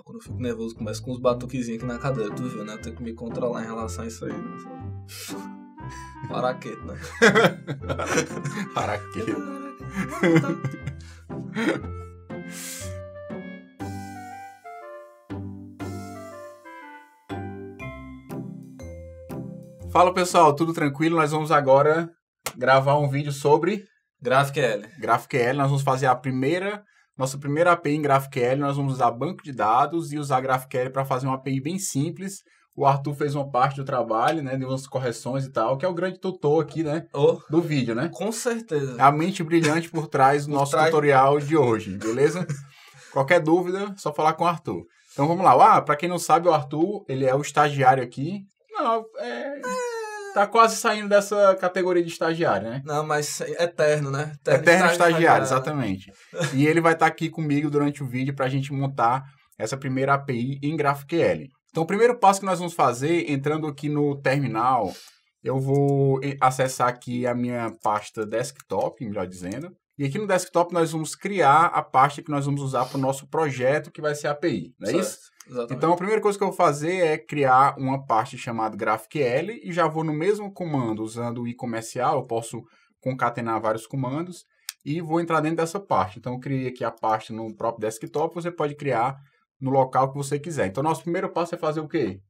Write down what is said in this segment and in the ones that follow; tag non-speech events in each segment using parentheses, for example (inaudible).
então quando eu fico nervoso, começo com uns batuquezinhos aqui na cadeira, tu viu, né? Eu tenho que me controlar em relação a isso aí, né? (laughs) Paraquete, né? (laughs) Paraquete. Fala pessoal, tudo tranquilo? Nós vamos agora gravar um vídeo sobre GraphQL. GraphQL, nós vamos fazer a primeira nossa primeira API em GraphQL, nós vamos usar banco de dados e usar GraphQL para fazer uma API bem simples. O Arthur fez uma parte do trabalho, né? Deu umas correções e tal, que é o grande tutor aqui, né? Oh, do vídeo, né? Com certeza. É a mente brilhante por trás do por nosso trás... tutorial de hoje, beleza? Qualquer dúvida, só falar com o Arthur. Então vamos lá. Ah, para quem não sabe, o Arthur, ele é o estagiário aqui. Não, é... é tá quase saindo dessa categoria de estagiário, né? Não, mas eterno, né? Eterno, eterno estagiário, estagiário, exatamente. (laughs) e ele vai estar tá aqui comigo durante o vídeo para a gente montar essa primeira API em GraphQL. Então, o primeiro passo que nós vamos fazer, entrando aqui no terminal, eu vou eh, acessar aqui a minha pasta desktop, melhor dizendo. E aqui no desktop nós vamos criar a pasta que nós vamos usar para o nosso projeto, que vai ser a API, não é certo. isso? Exatamente. Então, a primeira coisa que eu vou fazer é criar uma parte chamada GraphQL e já vou no mesmo comando, usando o e comercial, eu posso concatenar vários comandos e vou entrar dentro dessa parte. Então, eu criei aqui a parte no próprio desktop, você pode criar no local que você quiser. Então, nosso primeiro passo é fazer o quê?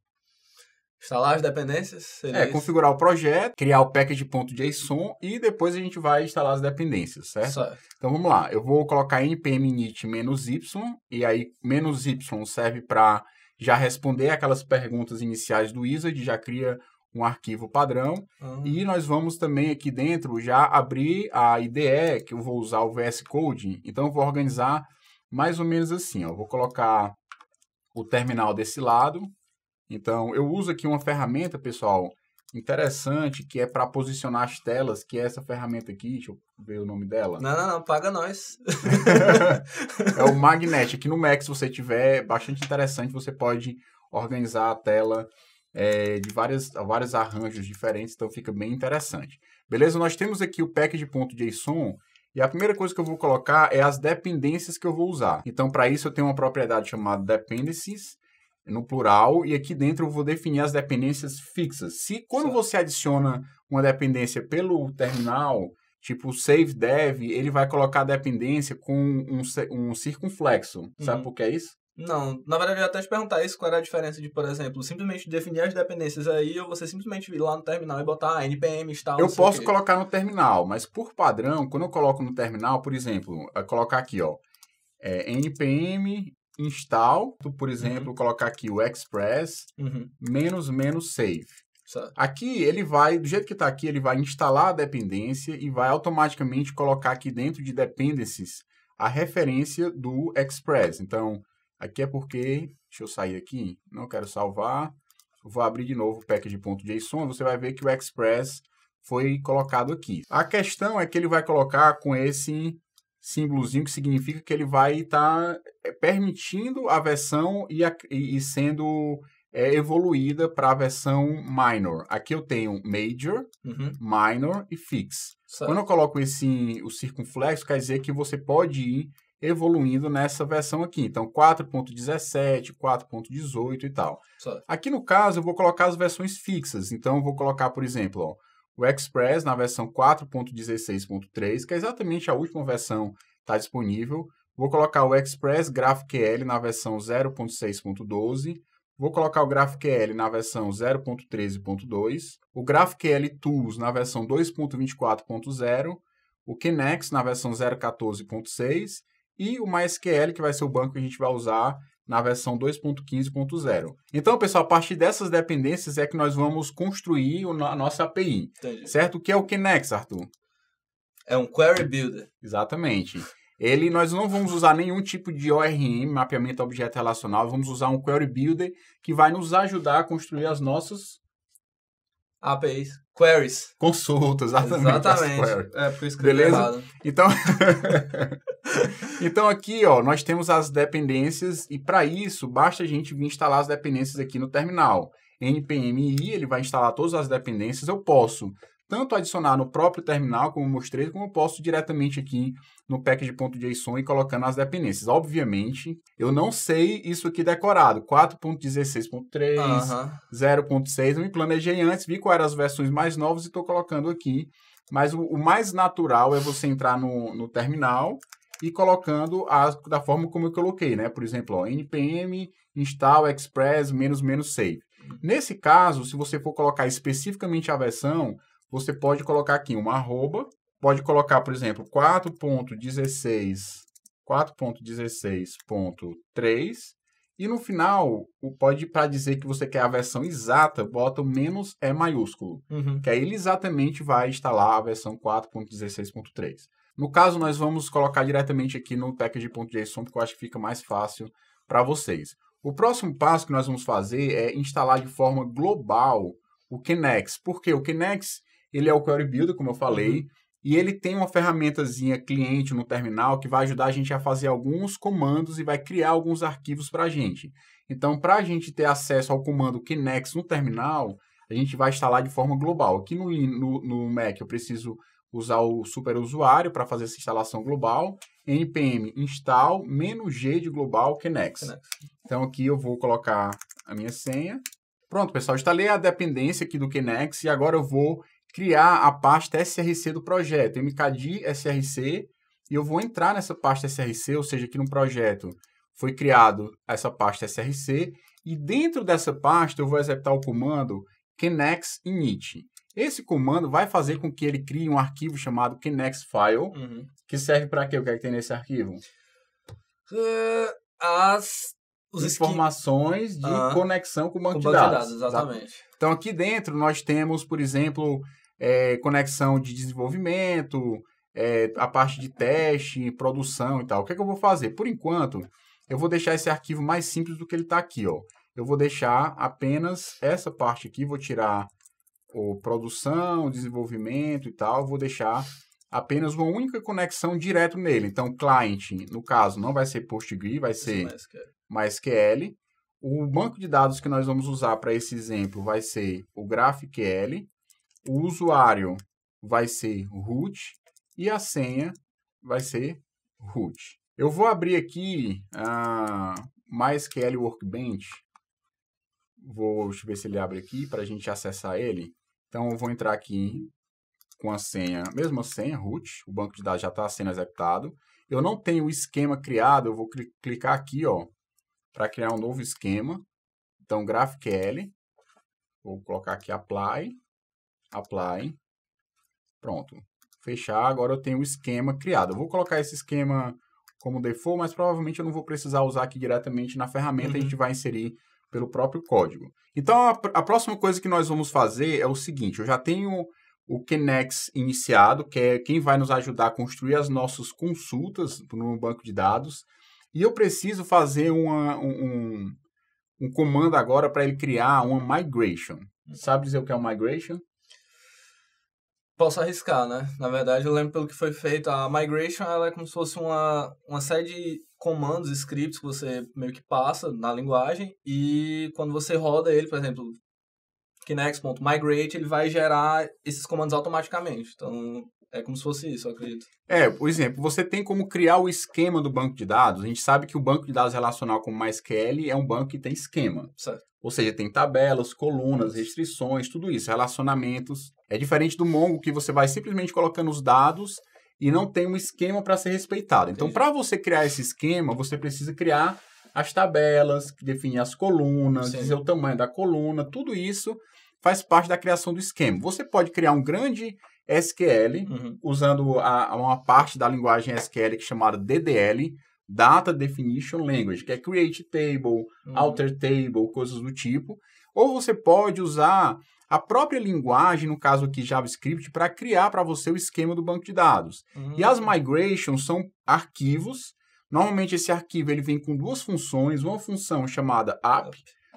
Instalar as dependências? Seria é, isso? configurar o projeto, criar o package.json e depois a gente vai instalar as dependências, certo? certo. Então vamos lá, eu vou colocar npm init "-y", e aí "-y" serve para já responder aquelas perguntas iniciais do wizard, já cria um arquivo padrão. Uhum. E nós vamos também aqui dentro já abrir a IDE, que eu vou usar o VS Code. Então, eu vou organizar mais ou menos assim. Ó. Eu vou colocar o terminal desse lado. Então, eu uso aqui uma ferramenta, pessoal, interessante, que é para posicionar as telas, que é essa ferramenta aqui, deixa eu ver o nome dela. Não, não, não, paga nós. (laughs) é o (laughs) Magnet. Aqui no Mac, se você tiver, é bastante interessante, você pode organizar a tela é, de várias, vários arranjos diferentes, então fica bem interessante. Beleza? Nós temos aqui o package.json, e a primeira coisa que eu vou colocar é as dependências que eu vou usar. Então, para isso, eu tenho uma propriedade chamada dependencies, no plural, e aqui dentro eu vou definir as dependências fixas. Se quando certo. você adiciona uma dependência pelo terminal, tipo save dev, ele vai colocar a dependência com um, um circunflexo. Uhum. Sabe por que é isso? Não, na verdade eu ia até te perguntar isso, qual era a diferença de, por exemplo, simplesmente definir as dependências aí ou você simplesmente ir lá no terminal e botar npm install. Eu posso colocar no terminal, mas por padrão, quando eu coloco no terminal, por exemplo, é colocar aqui, ó, é, npm install, tu, por uhum. exemplo, uhum. colocar aqui o express, uhum. menos, menos save. Certo. Aqui ele vai, do jeito que está aqui, ele vai instalar a dependência e vai automaticamente colocar aqui dentro de dependencies a referência do Express. Então, aqui é porque, deixa eu sair aqui, não quero salvar, vou abrir de novo o package.json, você vai ver que o Express foi colocado aqui. A questão é que ele vai colocar com esse símbolozinho que significa que ele vai estar tá eh, permitindo a versão e, a, e sendo é, evoluída para a versão minor. Aqui eu tenho major, uhum. minor e fix. Certo. Quando eu coloco esse, o circunflexo, quer dizer que você pode ir evoluindo nessa versão aqui. Então, 4.17, 4.18 e tal. Certo. Aqui no caso, eu vou colocar as versões fixas. Então, eu vou colocar, por exemplo, ó, o Express, na versão 4.16.3, que é exatamente a última versão, está disponível. Vou colocar o Express GraphQL na versão 0.6.12. Vou colocar o GraphQL na versão 0.13.2, o GraphQL Tools na versão 2.24.0, o Kinex na versão 0.14.6 e o MySQL, que vai ser o banco que a gente vai usar na versão 2.15.0. Então, pessoal, a partir dessas dependências é que nós vamos construir a nossa API. Entendi. Certo? O que é o Kinect, Arthur? É um Query Builder. Exatamente. Ele, nós não vamos usar nenhum tipo de ORM, mapeamento objeto relacional, vamos usar um Query Builder que vai nos ajudar a construir as nossas APIs. Queries. Consultas, (laughs) exatamente. Exatamente. É, por isso que Beleza? Errado. Então. (laughs) (laughs) (laughs) então aqui, ó, nós temos as dependências e para isso basta a gente vir instalar as dependências aqui no terminal. npmi, ele vai instalar todas as dependências, eu posso tanto adicionar no próprio terminal, como mostrei, como eu posso diretamente aqui no package.json e colocando as dependências. Obviamente, eu não sei isso aqui decorado. 4.16.3, uhum. 0.6, eu me planejei antes, vi quais eram as versões mais novas e estou colocando aqui. Mas o, o, mais natural é você entrar no, no terminal, e colocando as, da forma como eu coloquei, né? Por exemplo, ó, npm install express menos menos save. Nesse caso, se você for colocar especificamente a versão, você pode colocar aqui uma arroba, pode colocar, por exemplo, 4.16 4.16.3 e no final, pode para dizer que você quer a versão exata, bota o menos é maiúsculo, uhum. que aí ele exatamente vai instalar a versão 4.16.3. No caso, nós vamos colocar diretamente aqui no package.json, porque eu acho que fica mais fácil para vocês. O próximo passo que nós vamos fazer é instalar de forma global o Kinex, porque o Kinex ele é o Query Builder, como eu falei, uhum. e ele tem uma ferramentazinha cliente no terminal que vai ajudar a gente a fazer alguns comandos e vai criar alguns arquivos para a gente. Então, para a gente ter acesso ao comando Kinex no terminal, a gente vai instalar de forma global. Aqui no, no, no Mac eu preciso usar o superusuário para fazer essa instalação global, npm install -g de global Kinex. Kinex. Então aqui eu vou colocar a minha senha. Pronto, pessoal, instalei a dependência aqui do Kinex e agora eu vou criar a pasta SRC do projeto, mkdir SRC, e eu vou entrar nessa pasta SRC, ou seja, aqui no projeto foi criado essa pasta SRC, e dentro dessa pasta eu vou executar o comando kinex init. Esse comando vai fazer com que ele crie um arquivo chamado Kinex File, uhum. que serve para quê? O que é que tem nesse arquivo? Uh, as os informações esqui... de ah. conexão com o banco, com de dados. dados exatamente. Tá? Então, aqui dentro nós temos, por exemplo, é, conexão de desenvolvimento, é, a parte de teste, produção e tal. O que é que eu vou fazer? Por enquanto, eu vou deixar esse arquivo mais simples do que ele está aqui, ó. Eu vou deixar apenas essa parte aqui, vou tirar o produção, desenvolvimento e tal, vou deixar apenas uma única conexão direto nele. Então, client, no caso, não vai ser PostgreSQL, vai ser MySQL. O banco de dados que nós vamos usar para esse exemplo vai ser o GraphQL. O usuário vai ser root e a senha vai ser root. Eu vou abrir aqui a uh, MySQL Workbench. Vou, deixa eu ver se ele abre aqui para a gente acessar ele. Então eu vou entrar aqui com a senha, mesma senha, root, o banco de dados já está sendo executado. Eu não tenho o esquema criado, eu vou clicar aqui ó, para criar um novo esquema. Então, GraphQL, vou colocar aqui Apply, Apply, pronto. Fechar, agora eu tenho o esquema criado. Eu vou colocar esse esquema como default, mas provavelmente eu não vou precisar usar aqui diretamente na ferramenta, uhum. a gente uhum. vai inserir pelo próprio código. Então, a, a, próxima coisa que nós vamos fazer é o seguinte, eu já tenho o Kinex iniciado, que é quem vai nos ajudar a construir as nossas consultas no banco de dados, e eu preciso fazer uma, um, um, comando agora para ele criar uma migration. Sabe dizer o que é uma migration? Posso arriscar, né? Na verdade, eu lembro pelo que foi feito, a migration ela é como se fosse uma, uma série de comandos, scripts que você meio que passa na linguagem e quando você roda ele, por exemplo, kinex.migrate, ele vai gerar esses comandos automaticamente. Então, é como se fosse isso, eu acredito. É, por exemplo, você tem como criar o esquema do banco de dados. A gente sabe que o banco de dados relacional como MySQL é um banco que tem esquema. Certo. Ou seja, tem tabelas, colunas, restrições, tudo isso, relacionamentos. É diferente do Mongo, que você vai simplesmente colocando os dados e não tem um esquema para ser respeitado. Então, para você criar esse esquema, você precisa criar as tabelas, definir as colunas, Sim. dizer o tamanho da coluna, tudo isso faz parte da criação do esquema. Você pode criar um grande SQL uhum. usando a, uma parte da linguagem SQL que é chamada DDL, Data Definition Language, que é create table, uhum. alter table, coisas do tipo. Ou você pode usar a própria linguagem, no caso aqui JavaScript, para criar para você o esquema do banco de dados. Uhum. E as hum. migrations são arquivos. Normalmente esse arquivo ele vem com duas funções, uma função chamada app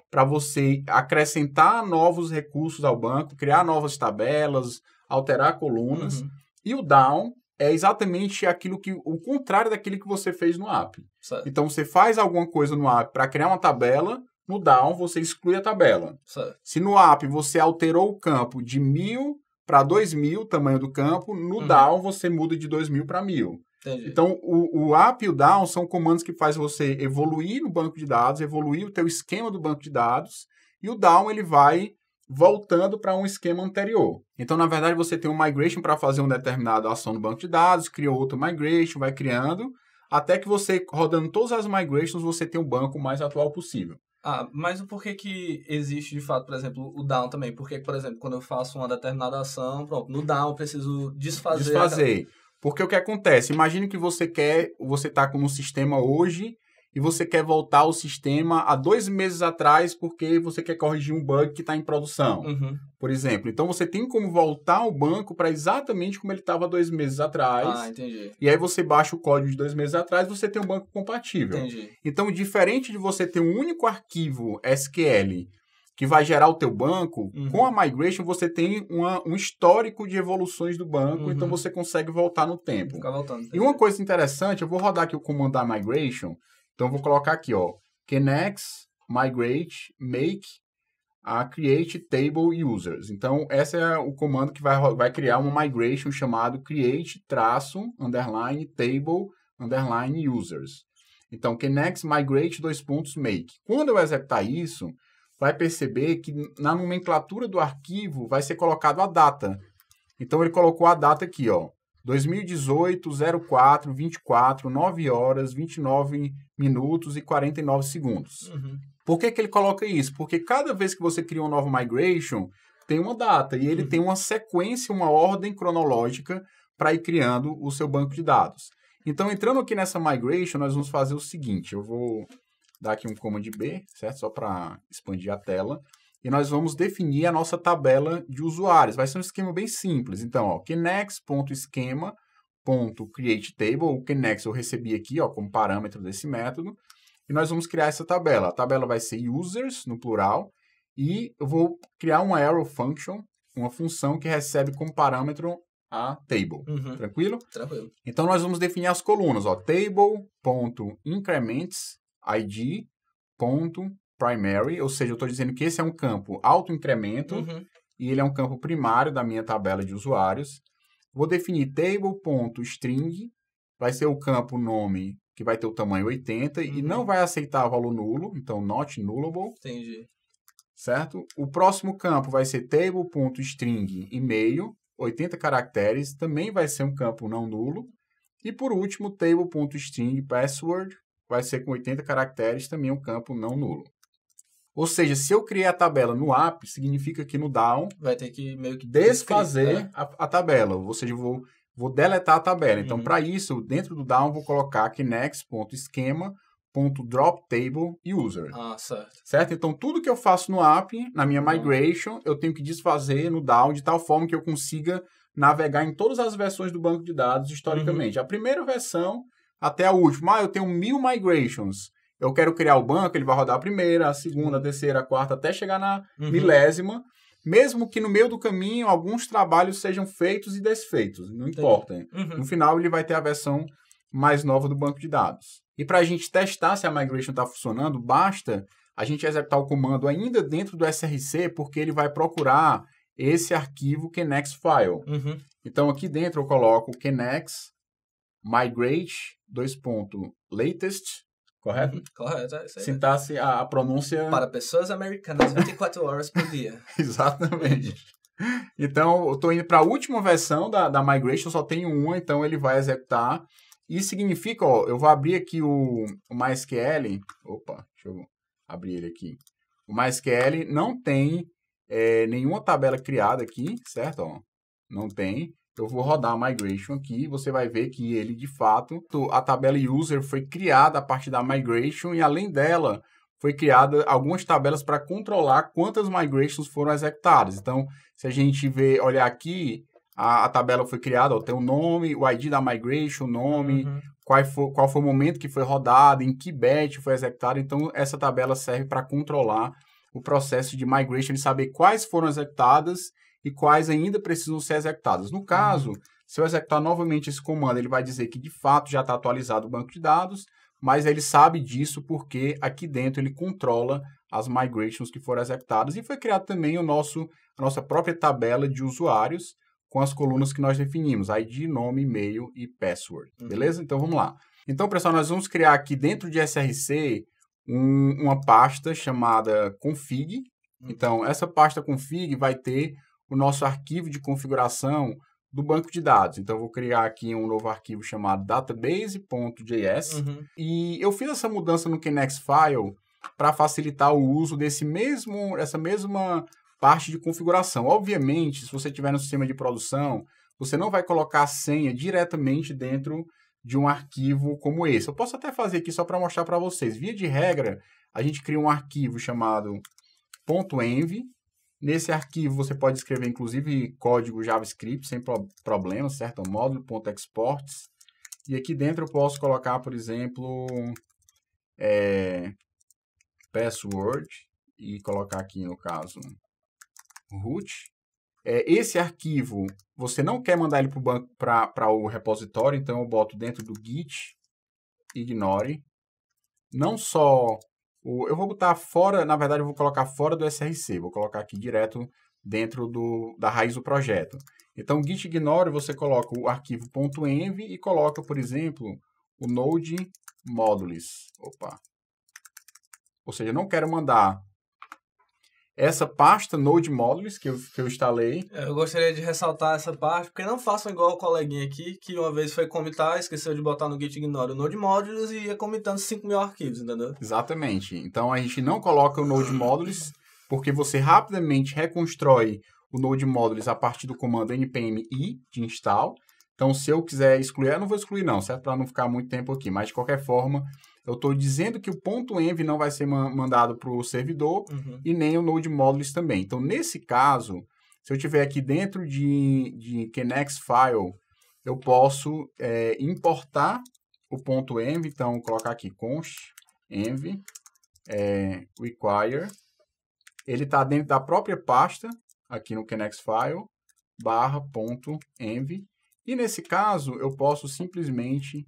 para você acrescentar novos recursos ao banco, criar novas tabelas, alterar colunas, uhum. e o down é exatamente aquilo que o contrário daquilo que você fez no app. Certo. Então você faz alguma coisa no app para criar uma tabela, no down, você exclui a tabela. Certo. Se no up você alterou o campo de 1.000 para 2.000, tamanho do campo, no uhum. down você muda de 2.000 para 1.000. Entendi. Então, o, o up e o down são comandos que fazem você evoluir no banco de dados, evoluir o teu esquema do banco de dados, e o down ele vai voltando para um esquema anterior. Então, na verdade, você tem um migration para fazer uma determinada ação no banco de dados, criou outro migration, vai criando, até que você, rodando todas as migrations, você tem um banco mais atual possível. Ah, mas o porquê que existe de fato, por exemplo, o down também? Porque, por exemplo, quando eu faço uma determinada ação, pronto, no down eu preciso desfazer. Desfazer. Aquela... Porque o que acontece? Imagine que você quer, você está com um sistema hoje e você quer voltar o sistema há dois meses atrás porque você quer corrigir um bug que está em produção, uhum. por exemplo. Então você tem como voltar o banco para exatamente como ele estava dois meses atrás. Ah, entendi. E aí você baixa o código de dois meses atrás, você tem um banco compatível. Entendi. Então, diferente de você ter um único arquivo SQL que vai gerar o teu banco, uhum. com a migration você tem uma, um histórico de evoluções do banco, então uhum. então você consegue voltar no tempo. Fica voltando, e uma coisa interessante, eu vou rodar aqui o comando da migration, então eu vou colocar aqui, ó, connects, migrate, make, a create table users. Então esse é o comando que vai, vai criar uma migration chamado create traço underline table underline users. Então connects migrate dois pontos make. Quando eu executar isso, vai perceber que na nomenclatura do arquivo vai ser colocado a data. Então ele colocou a data aqui, ó, 2018, 04, 24, 9 horas, 29 minutos e 49 segundos. Uhum. Por que, que ele coloca isso? Porque cada vez que você cria uma nova migration, tem uma data e ele uhum. tem uma sequência, uma ordem cronológica para ir criando o seu banco de dados. Então, entrando aqui nessa migration, nós vamos fazer o seguinte: eu vou dar aqui um command B, certo? Só para expandir a tela e nós vamos definir a nossa tabela de usuários. Vai ser um esquema bem simples. Então, ó, kinex.esquema.createTable, o kinex eu recebi aqui ó, como parâmetro desse método, e nós vamos criar essa tabela. A tabela vai ser users, no plural, e eu vou criar uma arrow function, uma função que recebe como parâmetro a table. Uhum. Tranquilo? Tranquilo. Então, nós vamos definir as colunas, ó, table.increments, id, ponto, primary, ou seja, eu estou dizendo que esse é um campo auto-incremento uhum. e ele é um campo primário da minha tabela de usuários. Vou definir table.string, vai ser o campo nome que vai ter o tamanho 80 uhum. e não vai aceitar valor nulo, então not nullable. Entendi. Certo? O próximo campo vai ser table.string e-mail, 80 caracteres, também vai ser um campo não nulo. E por último, table.string password, vai ser com 80 caracteres, também um campo não nulo. Ou seja, se eu criei a tabela no up, significa que no down vai ter que meio que desfazer descrito, né? a, a, tabela. Ou seja, vou, vou deletar a tabela. Então, uhum. para isso, dentro do down, vou colocar aqui next.esquema ponto drop table e user. Ah, certo. Certo? Então, tudo que eu faço no app, na minha uhum. migration, eu tenho que desfazer no down de tal forma que eu consiga navegar em todas as versões do banco de dados uhum. historicamente. Uhum. A primeira versão até a última. Ah, eu tenho mil migrations. Eu quero criar o banco, ele vai rodar a primeira, a segunda, a uhum. terceira, a quarta, até chegar na uhum. milésima. Mesmo que no meio do caminho alguns trabalhos sejam feitos e desfeitos, não importa. Uhum. No final, ele vai ter a versão mais nova do banco de dados. E para a gente testar se a migration está funcionando, basta a gente executar o comando ainda dentro do SRC, porque ele vai procurar esse arquivo Kenex File. Uhum. Então, aqui dentro eu coloco Kenex migrate, dois ponto, latest, Correto? Uhum, correto, é isso aí. Tá Sintaxe, assim, a, a pronúncia. Para pessoas americanas, 24 horas por dia. (laughs) Exatamente. Então, eu estou indo para a última versão da, da Migration, só tenho uma, então ele vai executar. Isso significa, ó, eu vou abrir aqui o, o MySQL. Opa, deixa eu abrir ele aqui. O MySQL não tem é, nenhuma tabela criada aqui, certo? Ó, não tem. Eu vou rodar a migration aqui, você vai ver que ele, de fato, a tabela user foi criada a partir da migration e além dela, foi criada algumas tabelas para controlar quantas migrations foram executadas. Então, se a gente ver, olhar aqui, a, a tabela foi criada, ó, tem o nome, o ID da migration, o nome, uhum. qual, foi, qual foi o momento que foi rodada, em que batch foi executado. Então, essa tabela serve para controlar o processo de migration, de saber quais foram executadas e quais ainda precisam ser executadas. No caso, uhum. se eu executar novamente esse comando, ele vai dizer que de fato já está atualizado o banco de dados, mas ele sabe disso porque aqui dentro ele controla as migrations que foram executadas e foi criado também o nosso, a nossa própria tabela de usuários com as colunas que nós definimos, ID, nome, e-mail e password, uhum. beleza? Então vamos lá. Então, pessoal, nós vamos criar aqui dentro de SRC um, uma pasta chamada config. Uhum. Então, essa pasta config vai ter o nosso arquivo de configuração do banco de dados. Então, eu vou criar aqui um novo arquivo chamado database.js. Uhum. E eu fiz essa mudança no Kinex File para facilitar o uso desse mesmo, essa mesma parte de configuração. Obviamente, se você tiver no sistema de produção, você não vai colocar a senha diretamente dentro de um arquivo como esse. Eu posso até fazer aqui só para mostrar para vocês. Via de regra, a gente cria um arquivo chamado .env, Nesse arquivo você pode escrever inclusive código JavaScript sem pro problema, certo? Então, Módulo.exports. E aqui dentro eu posso colocar, por exemplo, é, password e colocar aqui no caso root. É, esse arquivo você não quer mandar ele para o repositório, então eu boto dentro do git ignore. Não só o, eu vou botar fora, na verdade, eu vou colocar fora do SRC, vou colocar aqui direto dentro do, da raiz do projeto. Então, git ignore, você coloca o arquivo .env e coloca, por exemplo, o node modules. Opa. Ou seja, não quero mandar essa pasta Node Modules que eu, que eu instalei. É, eu gostaria de ressaltar essa parte, porque não façam igual o coleguinha aqui, que uma vez foi comitar, esqueceu de botar no git ignore o Node Modules e ia comitando 5 mil arquivos, entendeu? Exatamente. Então a gente não coloca o Node Modules, porque você rapidamente reconstrói o Node Modules a partir do comando npm i de install. Então, se eu quiser excluir, eu não vou excluir não, certo? Para não ficar muito tempo aqui, mas de qualquer forma, eu estou dizendo que o ponto .env não vai ser mandado para o servidor uhum. e nem o node modules também. Então, nesse caso, se eu tiver aqui dentro de, de Kinex File, eu posso é, importar o ponto .env. Então, colocar aqui const env é, require. Ele está dentro da própria pasta, aqui no Kinex File, barra ponto .env. E nesse caso, eu posso simplesmente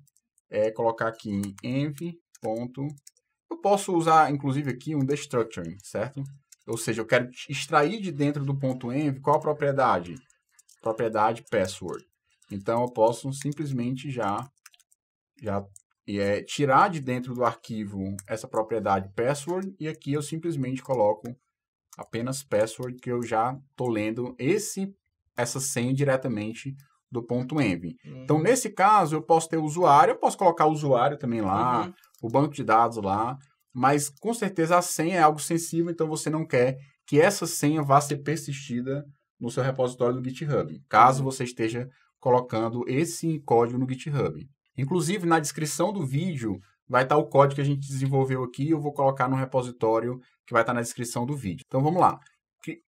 é, colocar aqui env ponto. Eu posso usar, inclusive, aqui um destructuring, certo? Ou seja, eu quero extrair de dentro do ponto env qual a propriedade? Propriedade password. Então, eu posso simplesmente já, já é, tirar de dentro do arquivo essa propriedade password e aqui eu simplesmente coloco apenas password que eu já estou lendo esse, essa senha diretamente do ponto .env. Então, uhum. Então, nesse caso, eu posso ter usuário, eu posso colocar o usuário também lá, uhum. o banco de dados lá, mas com certeza a senha é algo sensível, então você não quer que essa senha vá ser persistida no seu repositório do GitHub, caso uhum. você esteja colocando esse código no GitHub. Inclusive, na descrição do vídeo vai estar tá o código que a gente desenvolveu aqui, eu vou colocar no repositório que vai estar tá na descrição do vídeo. Então, vamos lá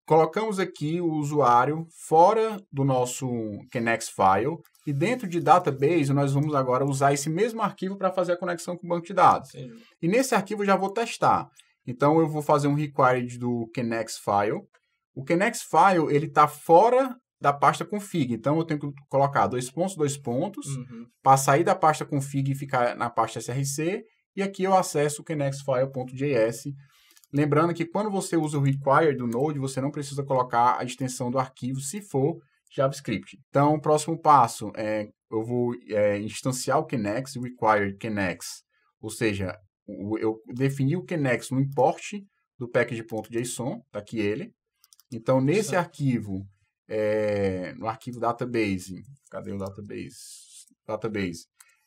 colocamos aqui o usuário fora do nosso Kinex File e dentro de Database nós vamos agora usar esse mesmo arquivo para fazer a conexão com o banco de dados. Sim. E nesse arquivo eu já vou testar. Então eu vou fazer um required do Kinex File. O Kinex File ele está fora da pasta config. Então eu tenho que colocar dois pontos, dois pontos, uhum. para sair da pasta config e ficar na pasta src. E aqui eu acesso o kinexfile.js Lembrando que quando você usa o require do Node, você não precisa colocar a extensão do arquivo se for JavaScript. Então, o próximo passo é eu vou é, instanciar o Kinex, require Kinex, ou seja, eu defini o Kinex no import do package.json, tá aqui ele. Então, nesse arquivo, é, no arquivo database, cadê o database? Database.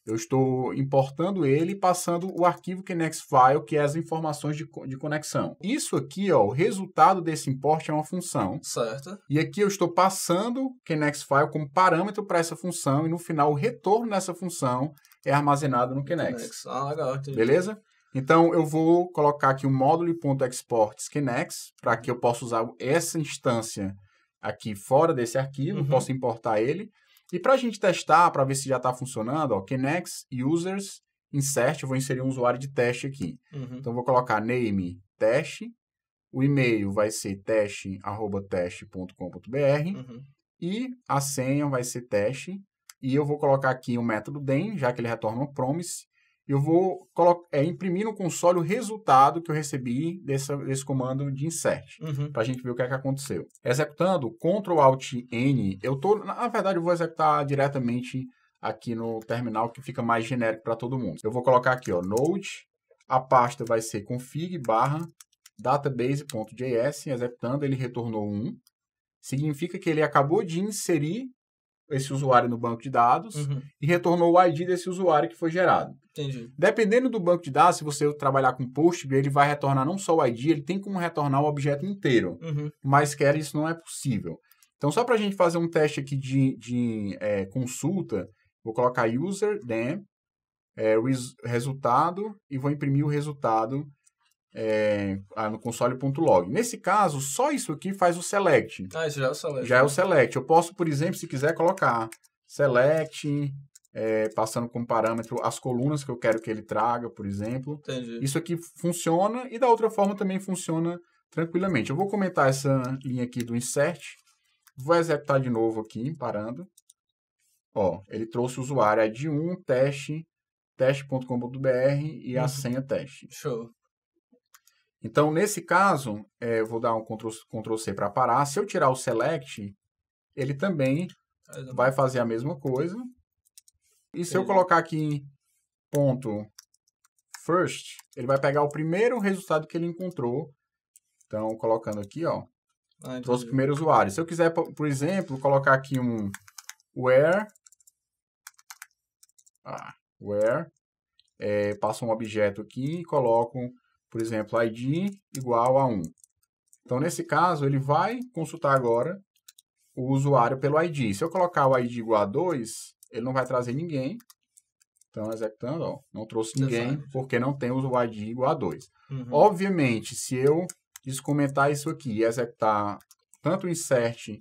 Eu estou importando ele e passando o arquivo KnexFile, que é as informações de, de conexão. Isso aqui, ó, o resultado desse import é uma função. Certo. E aqui eu estou passando KnexFile como parâmetro para essa função e no final o retorno dessa função é armazenado no Kinex. Kinex. Ah, legal. Entendi. Beleza? Então, eu vou colocar aqui o módulo.exports Kinex, para que eu possa usar essa instância aqui fora desse arquivo, uhum. posso importar ele. E para a gente testar, para ver se já está funcionando, ó, Kinex Users Insert, vou inserir um usuário de teste aqui. Uhum. Então, vou colocar name teste, o e-mail vai ser teste.teste.com.br uhum. e a senha vai ser teste. E eu vou colocar aqui o um método den já que ele retorna um promise, eu vou é, imprimir no console o resultado que eu recebi desse comando de insert, uhum. para a gente ver o que é que aconteceu. Executando Ctrl Alt N, eu tô, na verdade, eu vou executar diretamente aqui no terminal que fica mais genérico para todo mundo. Eu vou colocar aqui, ó, Node, a pasta vai ser config barra database.js, executando, ele retornou 1. Significa que ele acabou de inserir esse usuário no banco de dados uhum. e retornou o ID desse usuário que foi gerado. Entendi. Dependendo do banco de dados, se você trabalhar com Postgre, ele vai retornar não só o ID, ele tem como retornar o objeto inteiro. Uhum. Mas quer isso não é possível. Então, só para a gente fazer um teste aqui de, de é, consulta, vou colocar user, then, né, é, res, resultado, e vou imprimir o resultado é, no console.log. Nesse caso, só isso aqui faz o select. Ah, isso já é o select. Já é o né? select. Eu posso, por exemplo, se quiser colocar select, é, passando como parâmetro as colunas que eu quero que ele traga, por exemplo. Entendi. Isso aqui funciona e da outra forma também funciona tranquilamente. Eu vou comentar essa linha aqui do insert, vou executar de novo aqui, parando. Ó, ele trouxe o usuário é de 1 teste, teste.com.br e a uhum. senha teste. Show. Então, nesse caso, é, vou dar um Ctrl, Ctrl C para parar. Se eu tirar o select, ele também vai fazer a mesma coisa. E se eu colocar aqui em ponto first, ele vai pegar o primeiro resultado que ele encontrou. Então, colocando aqui, ó, ah, os primeiros usuários. Se eu quiser, por exemplo, colocar aqui um where, ah, where, é, passo um objeto aqui e coloco por exemplo, id igual a 1. Então, nesse caso, ele vai consultar agora o usuário pelo id. Se eu colocar o id igual a 2, ele não vai trazer ninguém. Então, executando, ó, não trouxe ninguém, Exato. porque não tem o id igual a 2. Uhum. Obviamente, se eu descomentar isso aqui e executar tanto o insert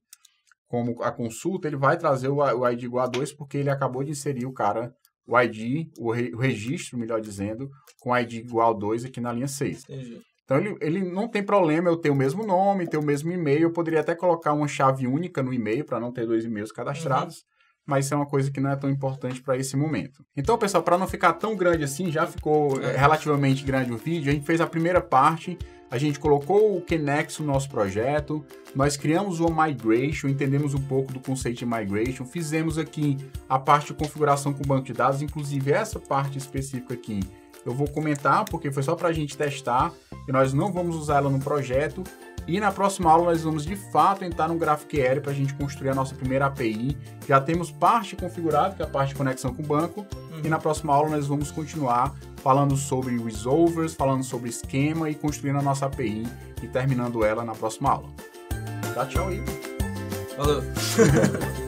como a consulta, ele vai trazer o, o id igual a 2, porque ele acabou de inserir o cara o ID, o, re, o registro, melhor dizendo, com ID igual 2 aqui na linha 6. Entendi. Então ele, ele não tem problema eu ter o mesmo nome, ter o mesmo e-mail. Eu poderia até colocar uma chave única no e-mail para não ter dois e-mails cadastrados. Uhum. Mas isso é uma coisa que não é tão importante para esse momento. Então, pessoal, para não ficar tão grande assim, já ficou é. É, relativamente grande o vídeo. A gente fez a primeira parte a gente colocou o Kenex no nosso projeto, nós criamos o Migration, entendemos um pouco do conceito de Migration, fizemos aqui a parte de configuração com o banco de dados, inclusive essa parte específica aqui eu vou comentar porque foi só para a gente testar e nós não vamos usar ela no projeto, e na próxima aula nós vamos de fato entrar no GraphQL para a gente construir a nossa primeira API. Já temos parte configurada, que é a parte de conexão com o banco. Uhum. E na próxima aula nós vamos continuar falando sobre resolvers, falando sobre esquema e construindo a nossa API e terminando ela na próxima aula. Dá tchau aí. Valeu. (laughs)